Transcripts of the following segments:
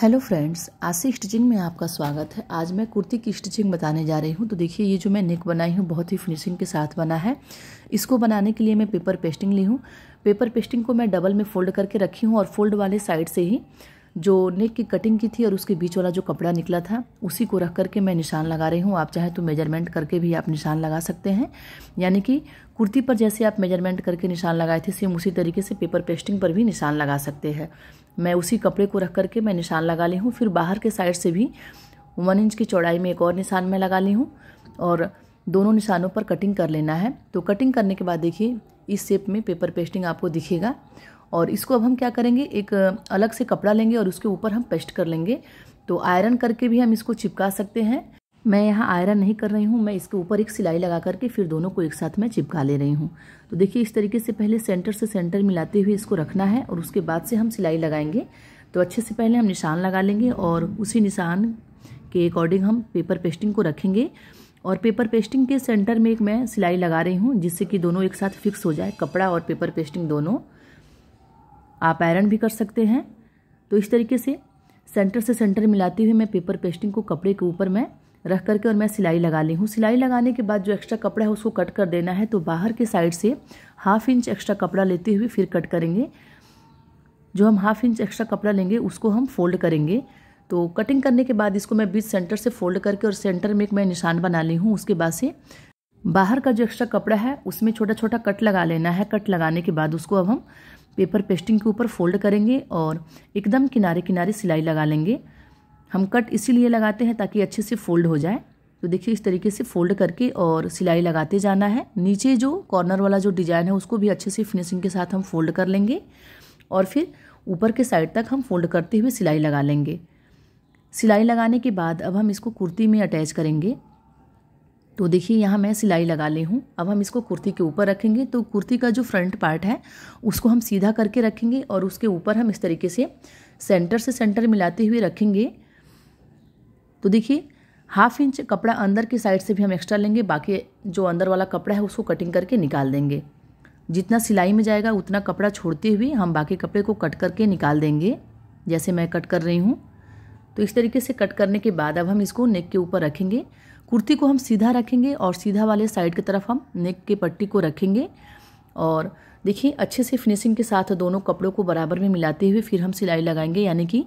hello friends आशी stitching में आपका स्वागत है आज मैं कुर्ती की स्टिचिंग बताने जा रही हूँ तो देखिए ये जो मैं नेक बनाई हूँ बहुत ही फिनिशिंग के साथ बना है इसको बनाने के लिए मैं पेपर पेस्टिंग ली हूँ पेपर पेस्टिंग को मैं डबल में फोल्ड करके रखी हूँ और फोल्ड वाले साइड से ही जो नेक की कटिंग की थी और उसके बीच वाला जो कपड़ा निकला था उसी को रख करके मैं निशान लगा रही हूँ आप चाहे तो मेजरमेंट करके भी आप निशान लगा सकते हैं यानी कि कुर्ती पर जैसे आप मेजरमेंट करके निशान लगाए थे सेम उसी तरीके से पेपर पेस्टिंग पर भी निशान लगा सकते हैं मैं उसी कपड़े को रख करके मैं निशान लगा ली हूँ फिर बाहर के साइड से भी वन इंच की चौड़ाई में एक और निशान मैं लगा ली हूँ और दोनों निशानों पर कटिंग कर लेना है तो कटिंग करने के बाद देखिए इस शेप में पेपर पेस्टिंग आपको दिखेगा और इसको अब हम क्या करेंगे एक अलग से कपड़ा लेंगे और उसके ऊपर हम पेस्ट कर लेंगे तो आयरन करके भी हम इसको चिपका सकते हैं मैं यहाँ आयरन नहीं कर रही हूँ मैं इसके ऊपर एक सिलाई लगा करके फिर दोनों को एक साथ मैं चिपका ले रही हूँ तो देखिए इस तरीके से पहले सेंटर से सेंटर मिलाते हुए इसको रखना है और उसके बाद से हम सिलाई लगाएंगे तो अच्छे से पहले हम निशान लगा लेंगे और उसी निशान के अकॉर्डिंग हम पेपर पेस्टिंग को रखेंगे और पेपर पेस्टिंग के सेंटर में एक मैं सिलाई लगा रही हूँ जिससे कि दोनों एक साथ फिक्स हो जाए कपड़ा और पेपर पेस्टिंग दोनों आप आयरन भी कर सकते हैं तो इस तरीके से सेंटर से सेंटर मिलाते हुए मैं पेपर पेस्टिंग को कपड़े के ऊपर मैं रख करके और मैं सिलाई लगा ली हूँ सिलाई लगाने के बाद जो एक्स्ट्रा कपड़ा है उसको कट कर देना है तो बाहर के साइड से हाफ इंच एक्स्ट्रा कपड़ा लेते हुए फिर कट करेंगे जो हम हाफ इंच एक्स्ट्रा कपड़ा लेंगे उसको हम फोल्ड करेंगे तो कटिंग करने के बाद इसको मैं बीच सेंटर से फोल्ड करके और सेंटर में एक मैं निशान बना ली हूँ उसके बाद से बाहर का जो एक्स्ट्रा कपड़ा है उसमें छोटा छोटा कट लगा लेना है कट लगाने के बाद उसको अब हम पेपर पेस्टिंग के ऊपर फोल्ड करेंगे और एकदम किनारे किनारे सिलाई लगा लेंगे हम कट इसीलिए लगाते हैं ताकि अच्छे से फोल्ड हो जाए तो देखिए इस तरीके से फोल्ड करके और सिलाई लगाते जाना है नीचे जो कॉर्नर वाला जो डिजाइन है उसको भी अच्छे से फिनिशिंग के साथ हम फोल्ड कर लेंगे और फिर ऊपर के साइड तक हम फोल्ड करते हुए सिलाई लगा लेंगे सिलाई लगाने के बाद अब हम इसको कुर्ती में अटैच करेंगे तो देखिए यहाँ मैं सिलाई लगा ली हूँ अब हम इसको कुर्ती के ऊपर रखेंगे तो कुर्ती का जो फ्रंट पार्ट है उसको हम सीधा करके रखेंगे और उसके ऊपर हम इस तरीके से सेंटर से सेंटर मिलाते हुए रखेंगे तो देखिए हाफ इंच कपड़ा अंदर की साइड से भी हम एक्स्ट्रा लेंगे बाकी जो अंदर वाला कपड़ा है उसको कटिंग करके निकाल देंगे जितना सिलाई में जाएगा उतना कपड़ा छोड़ते हुए हम बाकी कपड़े को कट करके निकाल देंगे जैसे मैं कट कर रही हूँ तो इस तरीके से कट करने के बाद अब हम इसको नेक के ऊपर रखेंगे कुर्ती को हम सीधा रखेंगे और सीधा वाले साइड की तरफ हम नेक के पट्टी को रखेंगे और देखिए अच्छे से फिनिशिंग के साथ दोनों कपड़ों को बराबर में मिलाते हुए फिर हम सिलाई लगाएंगे यानी कि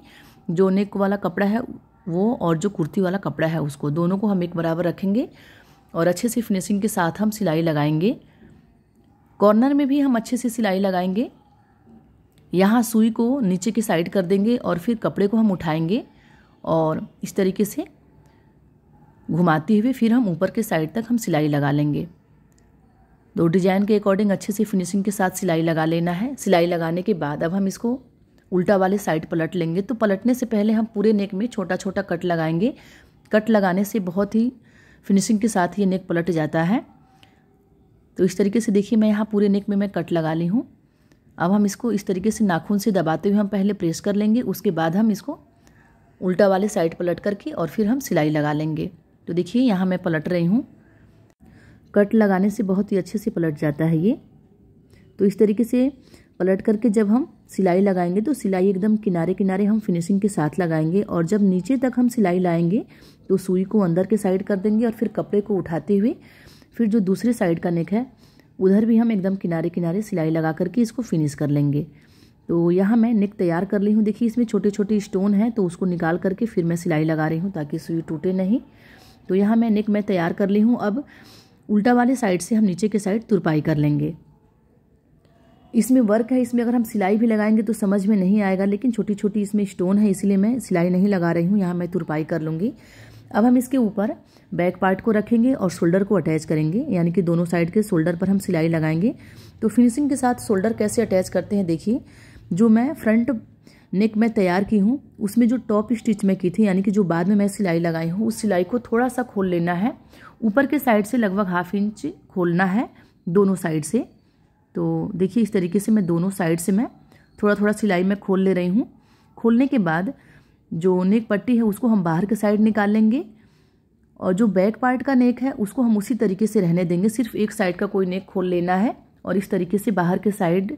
जो नेक वाला कपड़ा है वो और जो कुर्ती वाला कपड़ा है उसको दोनों को हम एक बराबर रखेंगे और अच्छे से फिनिशिंग के साथ हम सिलाई लगाएंगे कॉर्नर में भी हम अच्छे से सिलाई लगाएंगे यहाँ सुई को नीचे की साइड कर देंगे और फिर कपड़े को हम उठाएंगे और इस तरीके से घुमाते हुए फिर हम ऊपर के साइड तक हम सिलाई लगा लेंगे तो डिज़ाइन के अकॉर्डिंग अच्छे से फिनिशिंग के साथ सिलाई लगा लेना है सिलाई लगाने के बाद अब हम इसको उल्टा वाले साइड पलट लेंगे तो पलटने से पहले हम पूरे नेक में छोटा छोटा कट लगाएंगे कट लगाने से बहुत ही फिनिशिंग के साथ ये नेक पलट जाता है तो इस तरीके से देखिए मैं यहाँ पूरे नेक में मैं कट लगा ली हूँ अब हम इसको इस तरीके से नाखून से दबाते हुए हम पहले प्रेस कर लेंगे उसके बाद हम इसको उल्टा वाले साइड पलट करके और फिर हम सिलाई लगा लेंगे तो देखिए यहाँ मैं पलट रही हूँ कट लगाने से बहुत ही अच्छे से पलट जाता है ये तो इस तरीके से पलट करके जब हम सिलाई लगाएंगे तो सिलाई एकदम किनारे किनारे हम फिनिशिंग के साथ लगाएंगे और जब नीचे तक हम सिलाई लाएंगे तो सुई को अंदर के साइड कर देंगे और फिर कपड़े को उठाते हुए फिर जो दूसरे साइड का नेक है उधर भी हम एकदम किनारे किनारे सिलाई लगा करके इसको फिनिश कर लेंगे तो यहाँ मैं नेक तैयार कर ली हूँ देखिए इसमें छोटे छोटे स्टोन हैं तो उसको निकाल करके फिर मैं सिलाई लगा रही हूँ ताकि सुई टूटे नहीं तो यहाँ मैं नेक मैं तैयार कर ली हूँ अब उल्टा वाले साइड से हम नीचे के साइड तुरपाई कर लेंगे इसमें वर्क है इसमें अगर हम सिलाई भी लगाएंगे तो समझ में नहीं आएगा लेकिन छोटी छोटी इसमें स्टोन है इसलिए मैं सिलाई नहीं लगा रही हूँ यहाँ मैं तुरपाई कर लूँगी अब हम इसके ऊपर बैक पार्ट को रखेंगे और शोल्डर को अटैच करेंगे यानी कि दोनों साइड के शोल्डर पर हम सिलाई लगाएंगे तो फिनिशिंग के साथ शोल्डर कैसे अटैच करते हैं देखिए जो मैं फ्रंट नेक में तैयार की हूँ उसमें जो टॉप स्टिच में की थी यानी कि जो बाद में मैं सिलाई लगाई हूँ उस सिलाई को थोड़ा सा खोल लेना है ऊपर के साइड से लगभग हाफ इंच खोलना है दोनों साइड से तो देखिए इस तरीके से मैं दोनों साइड से मैं थोड़ा थोड़ा सिलाई मैं खोल ले रही हूँ खोलने के बाद जो नेक पट्टी है उसको हम बाहर के साइड निकाल लेंगे और जो बैक पार्ट का नेक है उसको हम उसी तरीके से रहने देंगे सिर्फ एक साइड का कोई नेक खोल लेना है और इस तरीके से बाहर के साइड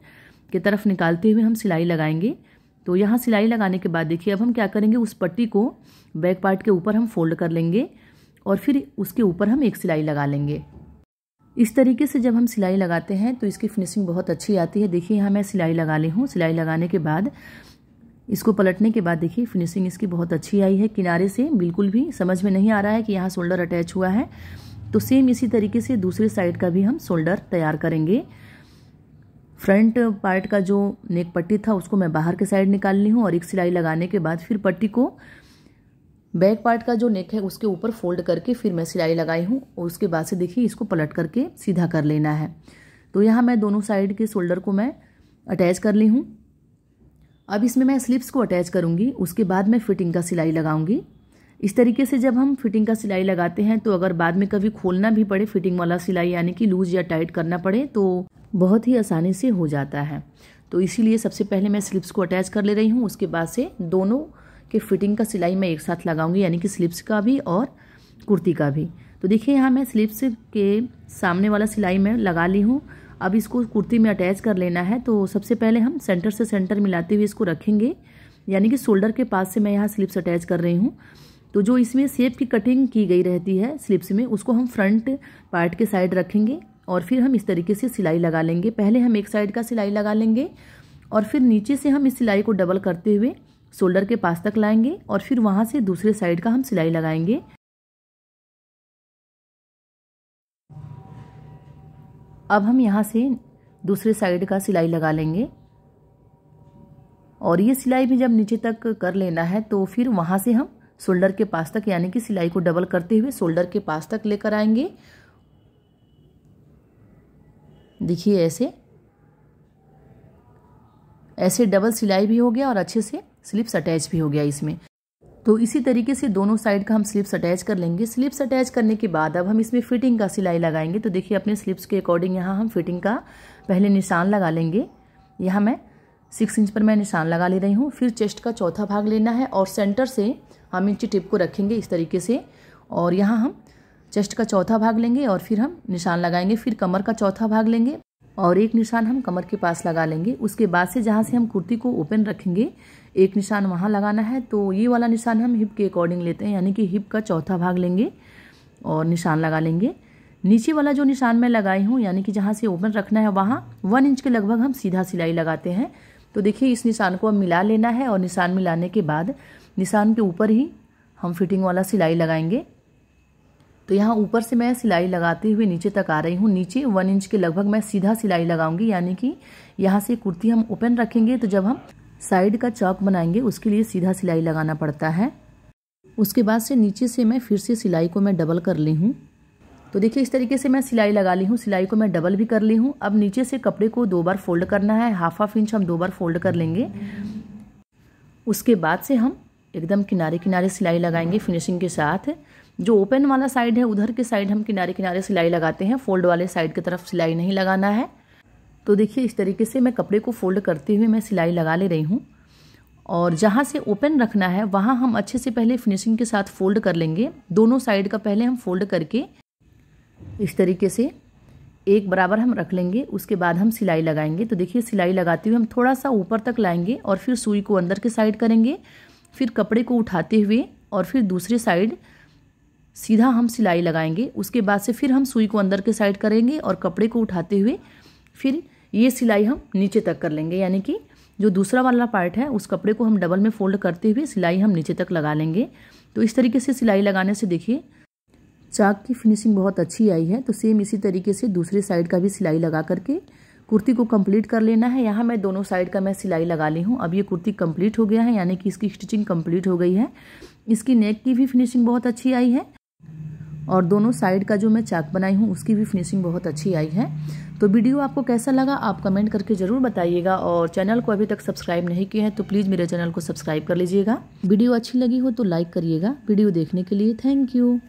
के तरफ निकालते हुए हम सिलाई लगाएंगे तो यहाँ सिलाई लगाने के बाद देखिए अब हम क्या करेंगे उस पट्टी को बैक पार्ट के ऊपर हम फोल्ड कर लेंगे और फिर उसके ऊपर हम एक सिलाई लगा लेंगे इस तरीके से जब हम सिलाई लगाते हैं तो इसकी फिनिशिंग बहुत अच्छी आती है देखिए यहाँ मैं सिलाई लगा ली हूँ सिलाई लगाने के बाद इसको पलटने के बाद देखिए फिनिशिंग इसकी बहुत अच्छी आई है किनारे से बिल्कुल भी समझ में नहीं आ रहा है कि यहाँ शोल्डर अटैच हुआ है तो सेम इसी तरीके से दूसरे साइड का भी हम शोल्डर तैयार करेंगे फ्रंट पार्ट का जो नेक पट्टी था उसको मैं बाहर के साइड निकाल ली हूँ और एक सिलाई लगाने के बाद फिर पट्टी को बैक पार्ट का जो नेक है उसके ऊपर फोल्ड करके फिर मैं सिलाई लगाई हूँ और उसके बाद से देखिए इसको पलट करके सीधा कर लेना है तो यहाँ मैं दोनों साइड के शोल्डर को मैं अटैच कर ली हूँ अब इसमें मैं स्लिप्स को अटैच करूँगी उसके बाद मैं फिटिंग का सिलाई लगाऊंगी इस तरीके से जब हम फिटिंग का सिलाई लगाते हैं तो अगर बाद में कभी खोलना भी पड़े फिटिंग वाला सिलाई यानी कि लूज या टाइट करना पड़े तो बहुत ही आसानी से हो जाता है तो इसीलिए सबसे पहले मैं स्लिप्स को अटैच कर ले रही हूँ उसके बाद से दोनों कि फिटिंग का सिलाई मैं एक साथ लगाऊंगी यानी कि स्लिप्स का भी और कुर्ती का भी तो देखिए यहाँ मैं स्लिप्स के सामने वाला सिलाई मैं लगा ली हूँ अब इसको कुर्ती में अटैच कर लेना है तो सबसे पहले हम सेंटर से सेंटर मिलाते हुए इसको रखेंगे यानी कि शोल्डर के पास से मैं यहाँ स्लिप्स अटैच कर रही हूँ तो जो इसमें सेप की कटिंग की गई रहती है स्लिप्स में उसको हम फ्रंट पार्ट के साइड रखेंगे और फिर हम इस तरीके से सिलाई लगा लेंगे पहले हम एक साइड का सिलाई लगा लेंगे और फिर नीचे से हम इस सिलाई को डबल करते हुए शोल्डर के पास तक लाएंगे और फिर वहां से दूसरे साइड का हम सिलाई लगाएंगे अब हम यहां से दूसरे साइड का सिलाई लगा लेंगे और ये सिलाई भी जब नीचे तक कर लेना है तो फिर वहां से हम शोल्डर के पास तक यानी कि सिलाई को डबल करते हुए शोल्डर के पास तक लेकर आएंगे देखिए ऐसे ऐसे डबल सिलाई भी हो गया और अच्छे से स्लिप्स अटैच भी हो गया इसमें तो इसी तरीके से दोनों साइड का हम स्लिप्स अटैच कर लेंगे स्लिप्स अटैच करने के बाद अब हम इसमें फिटिंग का सिलाई लगाएंगे तो देखिए अपने स्लिप्स के अकॉर्डिंग यहाँ हम फिटिंग का पहले निशान लगा लेंगे यहाँ मैं सिक्स इंच पर मैं निशान लगा ले रही हूँ फिर चेस्ट का चौथा भाग लेना है और सेंटर से हम इंची टिप को रखेंगे इस तरीके से और यहाँ हम चेस्ट का चौथा भाग लेंगे और फिर हम निशान लगाएंगे फिर कमर का चौथा भाग लेंगे और एक निशान हम कमर के पास लगा लेंगे उसके बाद से जहाँ से हम कुर्ती को ओपन रखेंगे एक निशान वहाँ लगाना है तो ये वाला निशान हम हिप के अकॉर्डिंग लेते हैं यानी कि हिप का चौथा भाग लेंगे और निशान लगा लेंगे नीचे वाला जो निशान मैं लगाई हूँ यानी कि जहाँ से ओपन रखना है वहाँ वन इंच के लगभग हम सीधा सिलाई लगाते हैं तो देखिए इस निशान को अब मिला लेना है और निशान मिलाने के बाद निशान के ऊपर ही हम फिटिंग वाला सिलाई लगाएंगे तो यहाँ ऊपर से मैं सिलाई लगाते हुए नीचे तक आ रही हूँ नीचे वन इंच के लगभग मैं सीधा सिलाई लगाऊंगी यानी कि यहाँ से कुर्ती हम ओपन रखेंगे तो जब हम साइड का चौक बनाएंगे उसके लिए सीधा सिलाई लगाना पड़ता है उसके बाद से नीचे से मैं फिर से सिलाई को मैं डबल कर ली हूँ तो देखिए इस तरीके से मैं सिलाई लगा ली हूँ सिलाई को मैं डबल भी कर ली हूँ अब नीचे से कपड़े को दो बार फोल्ड करना है हाफ हाफ इंच हम दो बार फोल्ड कर लेंगे उसके बाद से हम एकदम किनारे किनारे सिलाई लगाएंगे फिनिशिंग के साथ जो ओपन वाला साइड है उधर के साइड हम किनारे किनारे सिलाई लगाते हैं फोल्ड वाले साइड की तरफ सिलाई नहीं लगाना है तो देखिए इस तरीके से मैं कपड़े को फोल्ड करते हुए मैं सिलाई लगा ले रही हूँ और जहाँ से ओपन रखना है वहाँ हम अच्छे से पहले फिनिशिंग के साथ फोल्ड कर लेंगे दोनों साइड का पहले हम फोल्ड करके इस तरीके से एक बराबर हम रख लेंगे उसके बाद हम सिलाई लगाएंगे तो देखिए सिलाई लगाते हुए हम थोड़ा सा ऊपर तक लाएंगे और फिर सुई को अंदर के साइड करेंगे फिर कपड़े को उठाते हुए और फिर दूसरे साइड सीधा हम सिलाई लगाएंगे उसके बाद से फिर हम सुई को अंदर के साइड करेंगे और कपड़े को उठाते हुए फिर ये सिलाई हम नीचे तक कर लेंगे यानी कि जो दूसरा वाला पार्ट है उस कपड़े को हम डबल में फोल्ड करते हुए सिलाई हम नीचे तक लगा लेंगे तो इस तरीके से सिलाई लगाने से देखिए चाक की फिनिशिंग बहुत अच्छी आई है तो सेम इसी तरीके से दूसरे साइड का भी सिलाई लगा करके कुर्ती को कंप्लीट कर लेना है यहाँ मैं दोनों साइड का मैं सिलाई लगा ली हूँ अब ये कुर्ती कंप्लीट हो गया है यानी कि इसकी स्टिचिंग कंप्लीट हो गई है इसकी नेक की भी फिनिशिंग बहुत अच्छी आई है और दोनों साइड का जो मैं चाक बनाई हूँ उसकी भी फिनिशिंग बहुत अच्छी आई है तो वीडियो आपको कैसा लगा आप कमेंट करके ज़रूर बताइएगा और चैनल को अभी तक सब्सक्राइब नहीं किया है तो प्लीज़ मेरे चैनल को सब्सक्राइब कर लीजिएगा वीडियो अच्छी लगी हो तो लाइक करिएगा वीडियो देखने के लिए थैंक यू